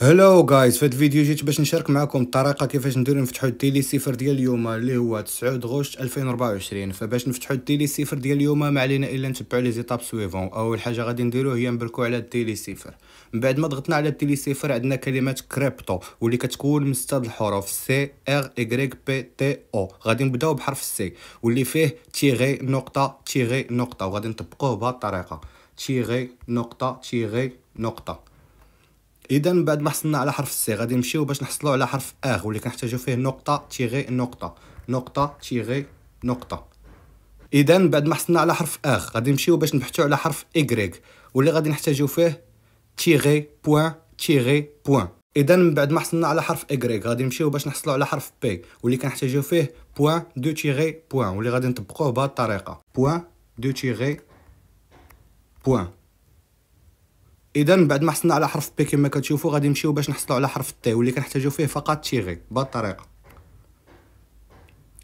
هلو جايز في هاد الفيديو جيت باش نشارك معكم الطريقه كيفاش نديرو نفتحو التيلي سيفر ديال اليوم اللي هو 9 غشت 2024 فباش نفتحو التيلي سيفر ديال اليوم ما علينا الا نتبعو لي زيتاب سويفون اول حاجه غادي نديرو هي نبركو على التيلي سيفر من بعد ما ضغطنا على التيلي سيفر عندنا كلمه كريبتو واللي كتكون من ستة الحروف سي ار إكريك بي تي او غادي نبداو بحرف سي واللي فيه تيغي نقطه تيغي نقطه وغادي نطبقوه بهاد الطريقه تيغي نقطه تيغي نقطه اذا بعد ما حصلنا على حرف سي غادي نمشيو باش نحصلوا على حرف اغ واللي كنحتاجو فيه نقطه تيغي نقطه نقطه تيغي نقطه اذا بعد ما حصلنا على حرف اغ غادي نمشيو باش نبحثو على حرف ايغريك واللي غادي نحتاجو فيه تيغي بوان تيغي بوان اذا من بعد ما حصلنا على حرف ايغريك غادي نمشيو باش نحصلوا على حرف بي واللي كنحتاجو فيه بوان دو تيغي بوان واللي غادي نطبقوه بهذه الطريقه بوان دو تيغي بوان اذا بعد ما حصلنا على حرف بي كما كتشوفوا غادي نمشيو باش نحصلوا على حرف تي واللي كنحتاجو فيه فقط تيغي بهذه الطريقه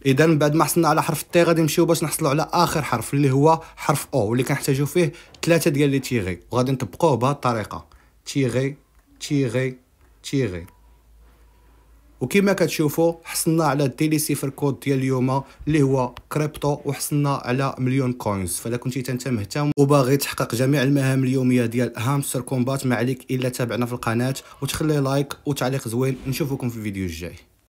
اذا بعد ما حصلنا على حرف تي غادي نمشيو باش نحصلوا على اخر حرف اللي هو حرف او واللي كنحتاجو فيه ثلاثه ديال لي تيغي وغادي نطبقوه بهذه الطريقه تيغي تيغي تيغي وكما كتشوفوا حصلنا على الديلي سيفر كود ديال اليوم اللي هو كريبتو وحصلنا على مليون كوينز فالا كنتي انت مهتم وباغي تحقق جميع المهام اليوميه ديال هامستر كومبات ما عليك الا تابعنا في القناه وتخلي لايك وتعليق زوين نشوفكم في الفيديو الجاي